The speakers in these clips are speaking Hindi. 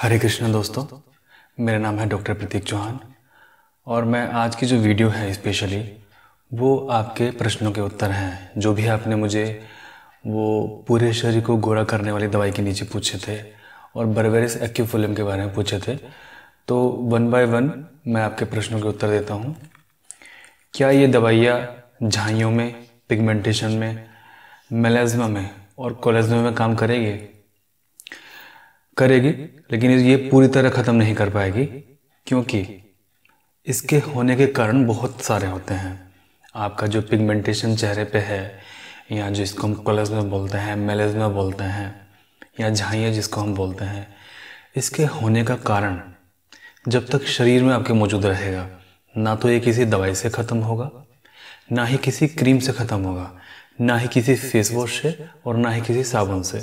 हरे कृष्णा दोस्तों मेरा नाम है डॉक्टर प्रतीक चौहान और मैं आज की जो वीडियो है स्पेशली वो आपके प्रश्नों के उत्तर हैं जो भी आपने मुझे वो पूरे शरीर को गोरा करने वाली दवाई के नीचे पूछे थे और बरवेरिस एक्यूफोलियम के बारे में पूछे थे तो वन बाय वन मैं आपके प्रश्नों के उत्तर देता हूँ क्या ये दवाइयाँ झाइयों में पिगमेंटेशन में मेलेजमा में और कोलेजमा में काम करेगी करेगी लेकिन ये पूरी तरह ख़त्म नहीं कर पाएगी क्योंकि इसके होने के कारण बहुत सारे होते हैं आपका जो पिगमेंटेशन चेहरे पे है या जिसको हम कलर्स में बोलते हैं मेलेज में बोलते हैं या झाइया जिसको हम बोलते हैं इसके होने का कारण जब तक शरीर में आपके मौजूद रहेगा ना तो ये किसी दवाई से ख़त्म होगा ना ही किसी क्रीम से ख़त्म होगा ना ही किसी फेस वॉश से और ना ही किसी साबुन से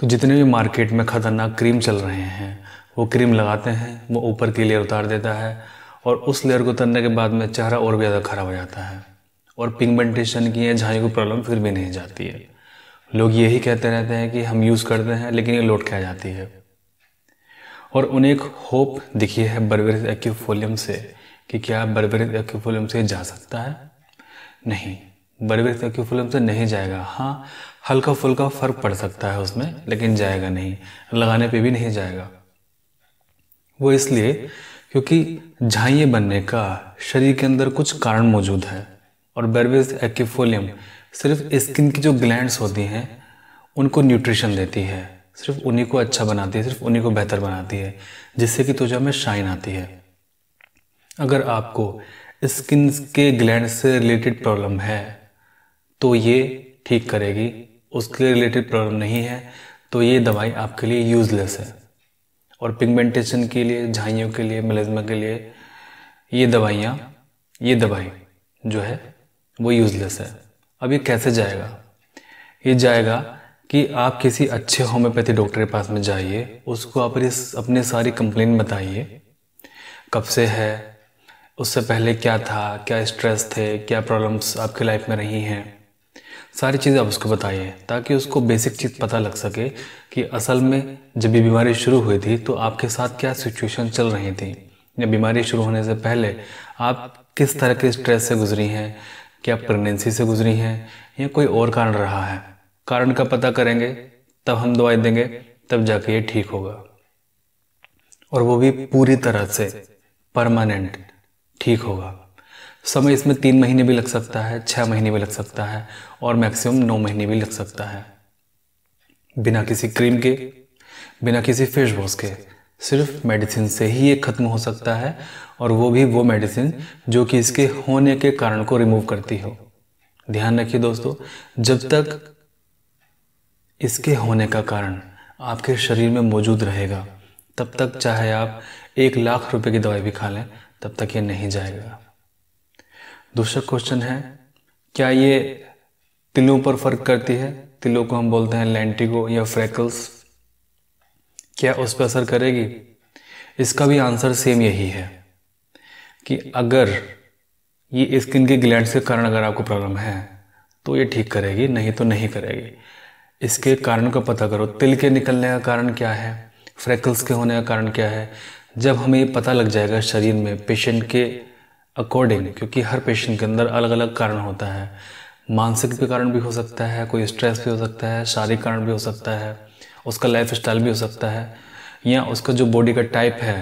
तो जितने भी मार्केट में ख़तरनाक क्रीम चल रहे हैं वो क्रीम लगाते हैं वो ऊपर की लेयर उतार देता है और उस लेयर को उतरने के बाद में चेहरा और भी ज़्यादा ख़राब हो जाता है और पिगमेंटेशन की या झाई की प्रॉब्लम फिर भी नहीं जाती है लोग यही कहते रहते हैं कि हम यूज़ करते हैं लेकिन ये लौट के आ जाती है और उन्हें एक होप दिखी है बर्बेरिस एक्यूफोलियम से कि क्या बर्बेरिस एक्यूफोलियम से जा सकता है नहीं बर्बेरिस एक्यूफोलियम से नहीं जाएगा हाँ हल्का फुल्का फ़र्क पड़ सकता है उसमें लेकिन जाएगा नहीं लगाने पे भी नहीं जाएगा वो इसलिए क्योंकि झाइए बनने का शरीर के अंदर कुछ कारण मौजूद है और बेरवेज एक्फोलियम सिर्फ स्किन की जो ग्लैंड्स होती हैं उनको न्यूट्रिशन देती है सिर्फ उन्हीं को अच्छा बनाती है सिर्फ उन्हीं को बेहतर बनाती है जिससे कि त्वचा में शाइन आती है अगर आपको स्किन के ग्लैंड से रिलेटेड प्रॉब्लम है तो ये ठीक करेगी उसके रिलेटेड प्रॉब्लम नहीं है तो ये दवाई आपके लिए यूज़लेस है और पिगमेंटेशन के लिए झाइयों के लिए मलेजमा के लिए ये दवाइयाँ ये दवाई जो है वो यूज़लेस है अब ये कैसे जाएगा ये जाएगा कि आप किसी अच्छे होम्योपैथी डॉक्टर के पास में जाइए उसको आप अपने सारी कंप्लेन बताइए कब से है उससे पहले क्या था क्या स्ट्रेस थे क्या प्रॉब्लम्स आपके लाइफ में रही हैं सारी चीज़ें आप उसको बताइए ताकि उसको बेसिक चीज़ पता लग सके कि असल में जब ये बीमारी शुरू हुई थी तो आपके साथ क्या सिचुएशन चल रही थी या बीमारी शुरू होने से पहले आप किस तरह के स्ट्रेस से गुजरी हैं क्या प्रेगनेंसी से गुजरी हैं या कोई और कारण रहा है कारण का पता करेंगे तब हम दवाई देंगे तब जाके ये ठीक होगा और वो भी पूरी तरह से परमानेंट ठीक होगा समय इसमें तीन महीने भी लग सकता है छः महीने भी लग सकता है और मैक्सिमम नौ महीने भी लग सकता है बिना किसी क्रीम के बिना किसी फेस वॉश के सिर्फ मेडिसिन से ही ये ख़त्म हो सकता है और वो भी वो मेडिसिन जो कि इसके होने के कारण को रिमूव करती हो ध्यान रखिए दोस्तों जब तक इसके होने का कारण आपके शरीर में मौजूद रहेगा तब तक चाहे आप एक लाख रुपए की दवाई भी खा लें तब तक ये नहीं जाएगा दूसरा क्वेश्चन है क्या ये तिलों पर फर्क करती है तिलों को हम बोलते हैं लेंटिगो या फ्रैकल्स क्या उस पर असर करेगी इसका भी आंसर सेम यही है कि अगर ये स्किन के ग्लैंड के कारण अगर आपको प्रॉब्लम है तो ये ठीक करेगी नहीं तो नहीं करेगी इसके कारण का पता करो तिल के निकलने का कारण क्या है फ्रैकल्स के होने का कारण क्या है जब हमें पता लग जाएगा शरीर में पेशेंट के अकॉर्डिंग क्योंकि हर पेशेंट के अंदर अलग अलग कारण होता है मानसिक भी कारण भी हो सकता है कोई स्ट्रेस भी हो सकता है शारीरिक कारण भी हो सकता है उसका लाइफ स्टाइल भी हो सकता है या उसका जो बॉडी का टाइप है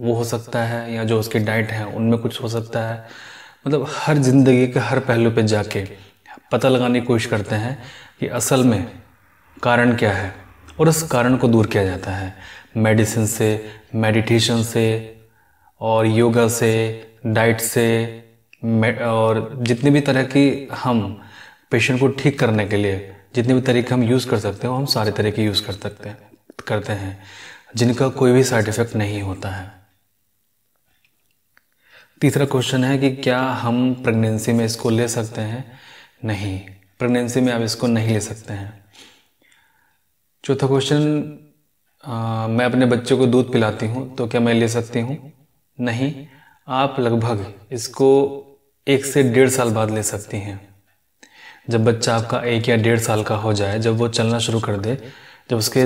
वो हो सकता है या जो उसकी डाइट है उनमें कुछ हो सकता है मतलब हर ज़िंदगी के हर पहलू पे जाके पता लगाने की कोशिश करते हैं कि असल में कारण क्या है और उस कारण को दूर किया जाता है मेडिसिन से मेडिटेशन से और योगा से डाइट से और जितनी भी तरह की हम पेशेंट को ठीक करने के लिए जितने भी तरीके हम यूज़ कर सकते हैं वो हम सारे तरीके यूज़ कर सकते हैं करते हैं जिनका कोई भी साइड इफ़ेक्ट नहीं होता है तीसरा क्वेश्चन है कि क्या हम प्रेगनेंसी में इसको ले सकते हैं नहीं प्रेगनेंसी में आप इसको नहीं ले सकते हैं चौथा क्वेश्चन मैं अपने बच्चे को दूध पिलाती हूँ तो क्या मैं ले सकती हूँ नहीं आप लगभग इसको एक से डेढ़ साल बाद ले सकती हैं जब बच्चा आपका एक या डेढ़ साल का हो जाए जब वो चलना शुरू कर दे जब उसके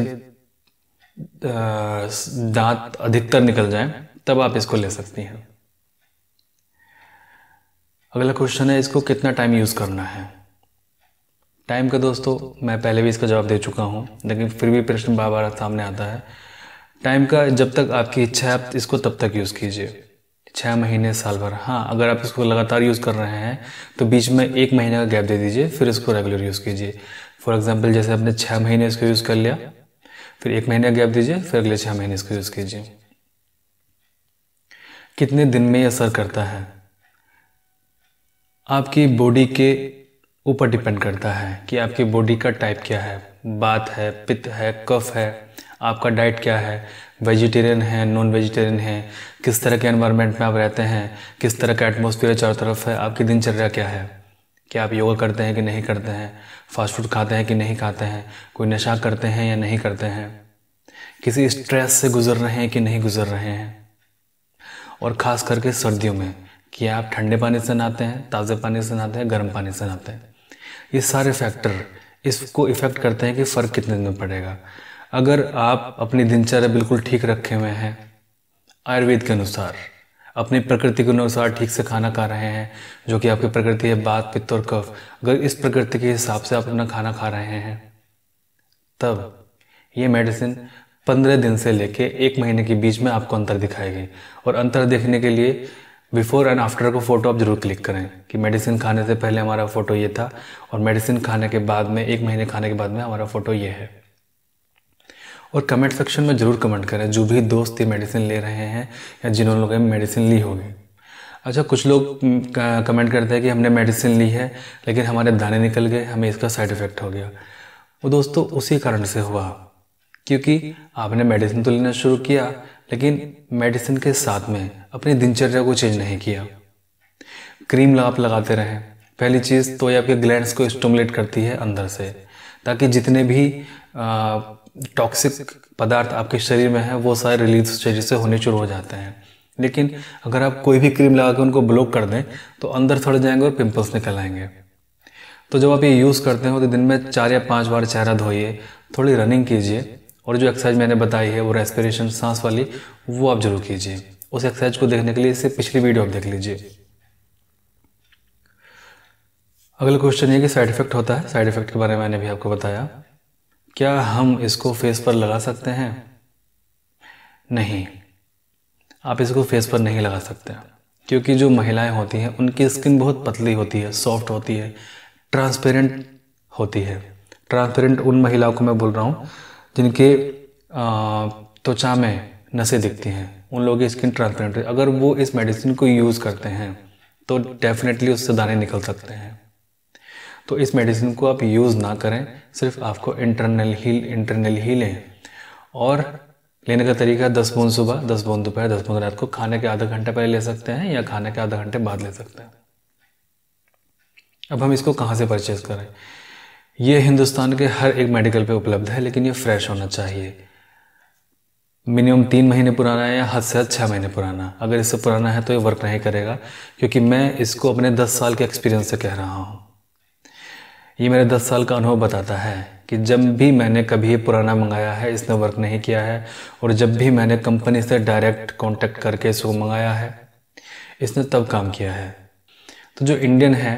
दांत अधिकतर निकल जाए तब आप इसको ले सकती हैं अगला क्वेश्चन है इसको कितना टाइम यूज़ करना है टाइम का दोस्तों मैं पहले भी इसका जवाब दे चुका हूँ लेकिन फिर भी प्रश्न बार बार सामने आता है टाइम का जब तक आपकी इच्छा है आप इसको तब तक यूज़ कीजिए छः महीने साल भर हाँ अगर आप इसको लगातार यूज़ कर रहे हैं तो बीच में एक महीने का गैप दे दीजिए फिर इसको रेगुलर यूज़ कीजिए फॉर एग्जाम्पल जैसे आपने छः महीने इसको यूज़ कर लिया फिर एक महीने का गैप दीजिए फिर अगले छः महीने इसको यूज़ कीजिए कितने दिन में यह असर करता है आपकी बॉडी के ऊपर डिपेंड करता है कि आपकी बॉडी का टाइप क्या है बात है पित्त है कफ है आपका डाइट क्या है वेजिटेरियन है नॉन वेजिटेरियन है किस तरह के एनवायरनमेंट में आप रहते हैं किस तरह का एटमोसफियर चारों तरफ है आपकी दिनचर्या क्या है क्या आप योगा करते हैं कि नहीं करते हैं फास्ट फूड खाते हैं कि नहीं खाते हैं कोई नशा करते हैं या नहीं करते हैं किसी स्ट्रेस से गुजर रहे हैं कि नहीं गुजर रहे हैं और ख़ास करके सर्दियों में कि आप ठंडे पानी से नहाते हैं ताज़े पानी से नहाते हैं गर्म पानी से नहाते हैं ये सारे फैक्टर इसको इफ़ेक्ट करते हैं कि फ़र्क कितने दिन में पड़ेगा अगर आप अपनी दिनचर्या बिल्कुल ठीक रखे हुए हैं आयुर्वेद के अनुसार अपनी प्रकृति के अनुसार ठीक से खाना खा रहे हैं जो कि आपकी प्रकृति है बात पित्त और कफ अगर इस प्रकृति के हिसाब से आप अपना खाना खा रहे हैं तब ये मेडिसिन पंद्रह दिन से लेके एक महीने के बीच में आपको अंतर दिखाएगी और अंतर देखने के लिए बिफोर एंड आफ्टर का फ़ोटो आप जरूर क्लिक करें कि मेडिसिन खाने से पहले हमारा फ़ोटो ये था और मेडिसिन खाने के बाद में एक महीने खाने के बाद में हमारा फ़ोटो ये है और कमेंट सेक्शन में ज़रूर कमेंट करें जो भी दोस्त ये मेडिसिन ले रहे हैं या जिन्होंने लोगों ने मेडिसिन ली होगी अच्छा कुछ लोग हम्म, कमेंट करते हैं कि हमने मेडिसिन ली है लेकिन हमारे दाने निकल गए हमें इसका साइड इफ़ेक्ट हो गया वो दोस्तों उसी कारण से हुआ क्योंकि आपने मेडिसिन तो लेना शुरू किया लेकिन मेडिसिन के साथ में अपनी दिनचर्या को चेंज नहीं किया क्रीम आप लगाते रहें पहली चीज़ तो ये आपके ग्लैंड्स को स्टमुलेट करती है अंदर से ताकि जितने भी टॉक्सिक पदार्थ आपके शरीर में है वो सारे रिलीज शरीर से होने शुरू हो जाते हैं लेकिन अगर आप कोई भी क्रीम लगा के उनको ब्लॉक कर दें तो अंदर सड़ जाएंगे और पिंपल्स निकल आएंगे तो जब आप ये यूज़ करते हो तो दिन में चार या पाँच बार चेहरा धोइए थोड़ी रनिंग कीजिए और जो एक्सरसाइज मैंने बताई है वो रेस्पिरेशन सांस वाली वो आप जरूर कीजिए उस एक्सरसाइज को देखने के लिए इससे पिछली वीडियो आप देख लीजिए अगला क्वेश्चन ये कि साइड इफ़ेक्ट होता है साइड इफ़ेक्ट के बारे में मैंने भी आपको बताया क्या हम इसको फेस पर लगा सकते हैं नहीं आप इसको फेस पर नहीं लगा सकते क्योंकि जो महिलाएं होती हैं उनकी स्किन बहुत पतली होती है सॉफ्ट होती है ट्रांसपेरेंट होती है ट्रांसपेरेंट उन महिलाओं को मैं बोल रहा हूँ जिनके त्वचा में नसें दिखती हैं उन लोगों की स्किन ट्रांसपेरेंट है अगर वो इस मेडिसिन को यूज़ करते हैं तो डेफिनेटली उससे दाने निकल सकते हैं तो इस मेडिसिन को आप यूज़ ना करें सिर्फ आपको इंटरनल ही इंटरनल ही लें और लेने का तरीका दस बूंद सुबह दस बूंद दोपहर दस बूंद रात को खाने के आधा घंटे पहले ले सकते हैं या खाने के आधा घंटे बाद ले सकते हैं अब हम इसको कहाँ से परचेज करें ये हिंदुस्तान के हर एक मेडिकल पे उपलब्ध है लेकिन ये फ्रेश होना चाहिए मिनिमम तीन महीने पुराना है या हद से हद छः महीने पुराना अगर इससे पुराना है तो ये वर्क नहीं करेगा क्योंकि मैं इसको अपने दस साल के एक्सपीरियंस से कह रहा हूँ ये मेरे दस साल का अनुभव बताता है कि जब भी मैंने कभी पुराना मंगाया है इसने वर्क नहीं किया है और जब भी मैंने कंपनी से डायरेक्ट कांटेक्ट करके इसको मंगाया है इसने तब काम किया है तो जो इंडियन है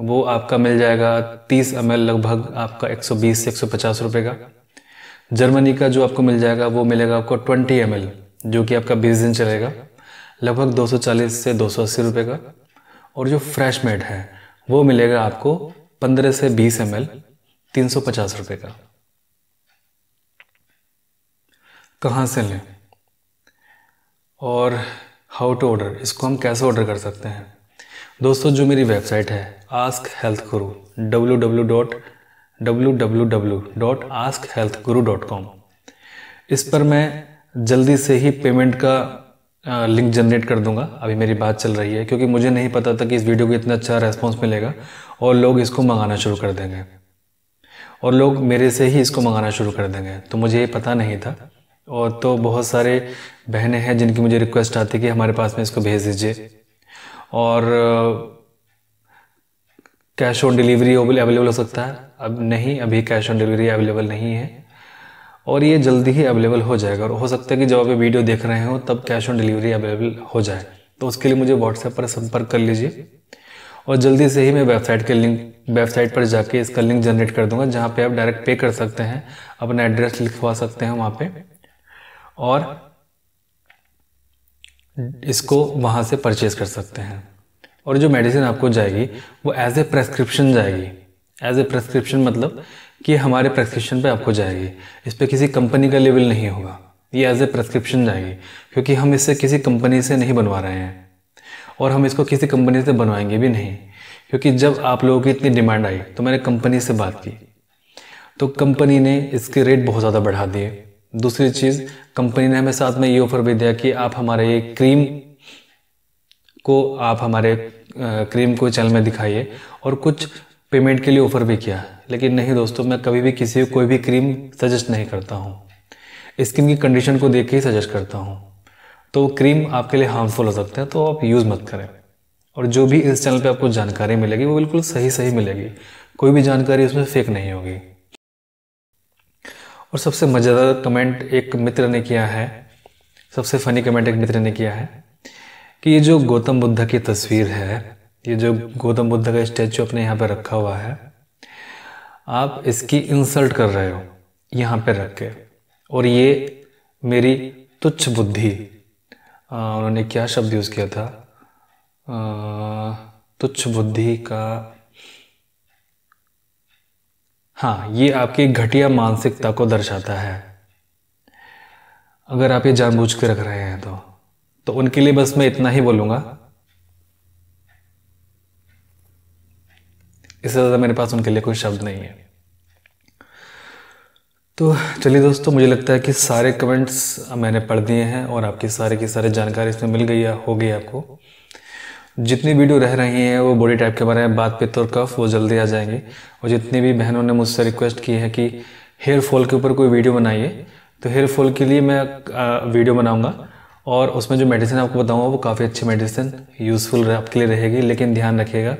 वो आपका मिल जाएगा तीस एम लगभग आपका 120 से 150 रुपए का जर्मनी का जो आपको मिल जाएगा वो मिलेगा आपको 20 एम जो कि आपका 20 दिन चलेगा लगभग 240 से 280 रुपए का और जो फ्रेश मेड है वो मिलेगा आपको पंद्रह से बीस एम एल तीन सौ पचास रुपये का कहाँ से लें और हाउ टू ऑर्डर इसको हम कैसे ऑर्डर कर सकते हैं दोस्तों जो मेरी वेबसाइट है ask health guru W W dot W W W dot ask health guru dot com इस पर मैं जल्दी से ही पेमेंट का लिंक जनरेट कर दूंगा अभी मेरी बात चल रही है क्योंकि मुझे नहीं पता था कि इस वीडियो को इतना अच्छा रेस्पॉन्स मिलेगा और लोग इसको मंगाना शुरू कर देंगे और लोग मेरे से ही इसको मंगाना शुरू कर देंगे तो मुझे ये पता नहीं था और तो बहुत सारे बहनें हैं जिनकी मुझे रिक्वेस्ट आती कि हमारे पास में इसको भेज दीजिए और कैश ऑन डिलीवरी अवेलेबल हो सकता है अब नहीं अभी कैश ऑन डिलीवरी अवेलेबल नहीं है और ये जल्दी ही अवेलेबल हो जाएगा और हो सकता है कि जब आप ये वीडियो देख रहे हो तब कैश ऑन डिलीवरी अवेलेबल हो जाए तो उसके लिए मुझे व्हाट्सएप पर संपर्क कर लीजिए और जल्दी से ही मैं वेबसाइट के लिंक वेबसाइट पर जाके इसका लिंक जनरेट कर दूंगा जहाँ पे आप डायरेक्ट पे कर सकते हैं अपना एड्रेस लिखवा सकते हैं वहाँ पे और इसको वहाँ से परचेज कर सकते हैं और जो मेडिसिन आपको जाएगी वो एज ए प्रेस्क्रिप्शन जाएगी एज ए प्रेस्क्रिप्शन मतलब कि हमारे प्रेस्क्रिप्शन पे आपको जाएगी इस पर किसी कंपनी का लेवल नहीं होगा ये एज ए प्रेस्क्रिप्शन जाएगी क्योंकि हम इसे किसी कंपनी से नहीं बनवा रहे हैं और हम इसको किसी कंपनी से बनवाएंगे भी नहीं क्योंकि जब आप लोगों की इतनी डिमांड आई तो मैंने कंपनी से बात की तो कंपनी ने इसके रेट बहुत ज़्यादा बढ़ा दिए दूसरी चीज़ कंपनी ने हमें साथ में ये ऑफर भी दिया कि आप हमारे ये क्रीम को आप हमारे क्रीम को चैनल में दिखाइए और कुछ पेमेंट के लिए ऑफ़र भी किया लेकिन नहीं दोस्तों मैं कभी भी किसी को कोई भी क्रीम सजेस्ट नहीं करता हूँ स्किन की कंडीशन को देख के ही सजेस्ट करता हूँ तो क्रीम आपके लिए हार्मफुल हो सकते हैं तो आप यूज़ मत करें और जो भी इस चैनल पे आपको जानकारी मिलेगी वो बिल्कुल सही सही मिलेगी कोई भी जानकारी उसमें फेक नहीं होगी और सबसे मज़ेदार कमेंट एक मित्र ने किया है सबसे फ़नी कमेंट एक मित्र ने किया है कि ये जो गौतम बुद्ध की तस्वीर है ये जो गौतम बुद्ध का स्टैचू अपने यहाँ पे रखा हुआ है आप इसकी इंसल्ट कर रहे हो यहाँ पे रख के और ये मेरी तुच्छ बुद्धि उन्होंने क्या शब्द यूज़ किया था तुच्छ बुद्धि का हाँ ये आपकी घटिया मानसिकता को दर्शाता है अगर आप ये जानबूझ के रख रहे हैं तो तो उनके लिए बस मैं इतना ही बोलूँगा इससे ज़्यादा मेरे पास उनके लिए कोई शब्द नहीं है तो चलिए दोस्तों मुझे लगता है कि सारे कमेंट्स मैंने पढ़ दिए हैं और आपकी सारे की सारी जानकारी इसमें मिल गई होगी आपको जितनी वीडियो रह रही हैं वो बॉडी टाइप के बारे में बात पे और कफ वो जल्दी आ जाएंगे और जितनी भी बहनों ने मुझसे रिक्वेस्ट की है कि हेयर फॉल के ऊपर कोई वीडियो बनाइए तो हेयर फॉल के लिए मैं वीडियो बनाऊँगा और उसमें जो मेडिसिन आपको बताऊँगा वो काफ़ी अच्छी मेडिसिन यूज़फुल आपके लिए रहेगी लेकिन ध्यान रखिएगा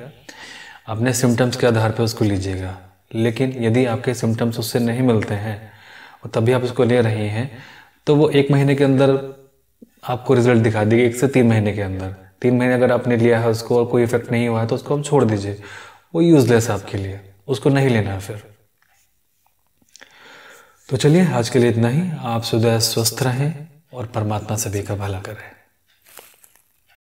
अपने सिम्टम्स के आधार पर उसको लीजिएगा लेकिन यदि आपके सिम्टम्स उससे नहीं मिलते हैं और तभी आप उसको ले रहे हैं तो वो एक महीने के अंदर आपको रिजल्ट दिखा देगी एक से तीन महीने के अंदर तीन महीने अगर आपने लिया है उसको और कोई इफेक्ट नहीं हुआ है तो उसको आप छोड़ दीजिए वो यूज़लेस आपके लिए उसको नहीं लेना है फिर तो चलिए आज के लिए इतना ही आप सुदय स्वस्थ रहें और परमात्मा सभी का भला करें